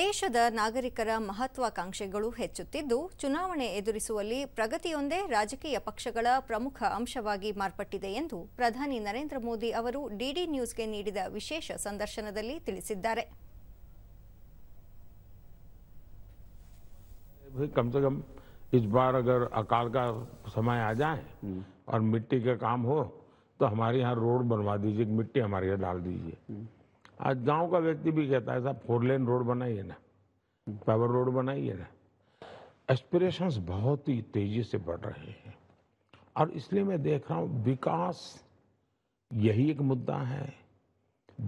ದೇಶದ ನಾಗರಿಕರ ಮಹತ್ವಾಕಾಂಕ್ಷೆಗಳು ಹೆಚ್ಚುತ್ತಿದ್ದು ಚುನಾವಣೆ ಎದುರಿಸುವಲ್ಲಿ ಪ್ರಗತಿಯೊಂದೇ ರಾಜಕೀಯ ಪಕ್ಷಗಳ ಪ್ರಮುಖ ಅಂಶವಾಗಿ ಮಾರ್ಪಟ್ಟಿದೆ ಎಂದು ಪ್ರಧಾನಿ ನರೇಂದ್ರ ಮೋದಿ ಅವರು ಡಿಡಿ ನ್ಯೂಸ್ಗೆ ನೀಡಿದ ವಿಶೇಷ ಸಂದರ್ಶನದಲ್ಲಿ ತಿಳಿಸಿದ್ದಾರೆ कम से कम अगर अकाल का समय आ आज गांव का व्यक्ति भी कहता है साहब फोर लेन रोड बनाइए ना पावर रोड बनाइए ना एस्पिरेशंस बहुत ही तेजी से बढ़ रहे हैं और इसलिए मैं देख रहा हूँ विकास यही एक मुद्दा है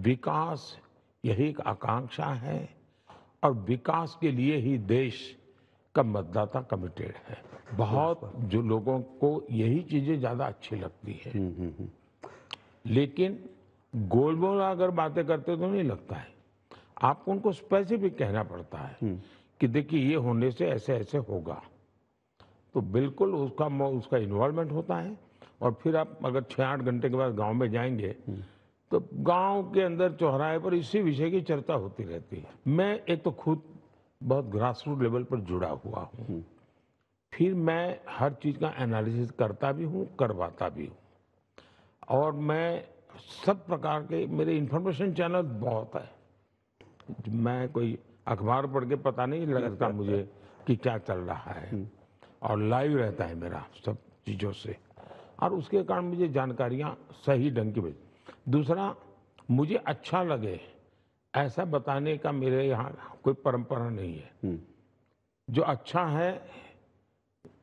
विकास यही एक आकांक्षा है और विकास के लिए ही देश का मतदाता कमिटेड है बहुत जो लोगों को यही चीज़ें ज़्यादा अच्छी लगती है हम्म, हम्म, हम्म। लेकिन गोल बोल अगर बातें करते तो नहीं लगता है आपको उनको स्पेसिफिक कहना पड़ता है हम्म। कि देखिए ये होने से ऐसे ऐसे होगा तो बिल्कुल उसका उसका इन्वॉल्वमेंट होता है और फिर आप अगर छः आठ घंटे के बाद गांव में जाएंगे हम्म। तो गांव के अंदर चौराहे पर इसी विषय की चर्चा होती रहती है मैं एक तो खुद बहुत ग्रास रूट लेवल पर जुड़ा हुआ हूँ हम्म। फिर मैं हर चीज़ का एनालिसिस करता भी हूँ करवाता भी हूँ और मैं सब प्रकार के मेरे इन्फॉर्मेशन चैनल बहुत है मैं कोई अखबार पढ़ के पता नहीं लगता मुझे कि क्या चल रहा है हम्म। और लाइव रहता है मेरा सब चीज़ों से और उसके कारण मुझे जानकारियाँ सही ढंग की मिली दूसरा मुझे अच्छा लगे ऐसा बताने का मेरे यहाँ कोई परंपरा नहीं है हम्म। जो अच्छा है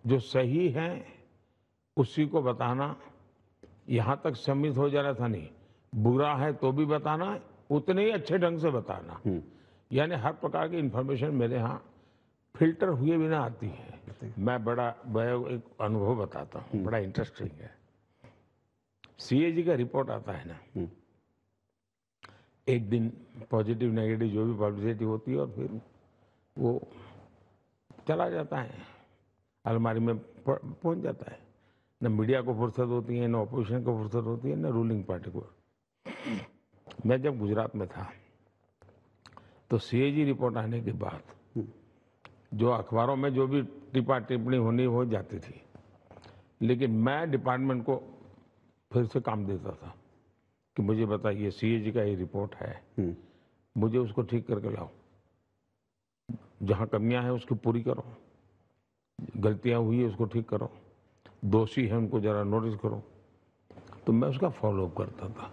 जो सही है उसी को बताना यहाँ तक सम्मिलित हो जाना था नहीं बुरा है तो भी बताना उतने ही अच्छे ढंग से बताना हम्म। यानी हर प्रकार की इन्फॉर्मेशन मेरे यहाँ फिल्टर हुए बिना आती है मैं बड़ा मैं एक अनुभव बताता हूँ हम्म। बड़ा इंटरेस्टिंग है सीएजी का रिपोर्ट आता है ना हम्म। एक दिन पॉजिटिव नेगेटिव जो भी पब्लिसिटी होती है और फिर वो चला जाता है अलमारी में पहुंच जाता है न मीडिया को फुर्सत होती है न ऑपोजिशन को फुर्सत होती है न रूलिंग पार्टी को मैं जब गुजरात में था तो सीएजी रिपोर्ट आने के बाद हम्म। जो अखबारों में जो भी टिपा टिप्पणी होनी हो जाती थी लेकिन मैं डिपार्टमेंट को फिर से काम देता था कि मुझे बताइए सीएजी का ये रिपोर्ट है हम्म। मुझे उसको ठीक करके लाओ जहाँ कमियाँ हैं उसकी पूरी करो गलतियाँ हुई है उसको ठीक करो दोषी है उनको ज़रा नोटिस करो तो मैं उसका फॉलोअप करता था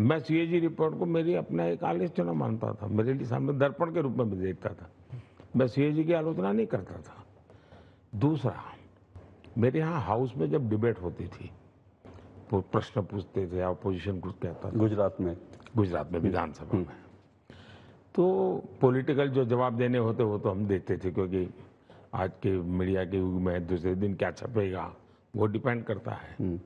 मैं सीएजी रिपोर्ट को मेरी अपना एक आलोचना मानता था मेरे लिए सामने दर्पण के रूप में भी देखता था मैं सीएजी की आलोचना नहीं करता था दूसरा मेरे यहाँ हाउस में जब डिबेट होती थी तो प्रश्न पूछते थे अपोजिशन कुछ कहता था गुजरात में गुजरात में विधानसभा हम्म। में तो पॉलिटिकल जो जवाब देने होते वो तो हम देते थे क्योंकि आज के मीडिया के युग में दूसरे दिन क्या छपेगा वो डिपेंड करता है हम्म।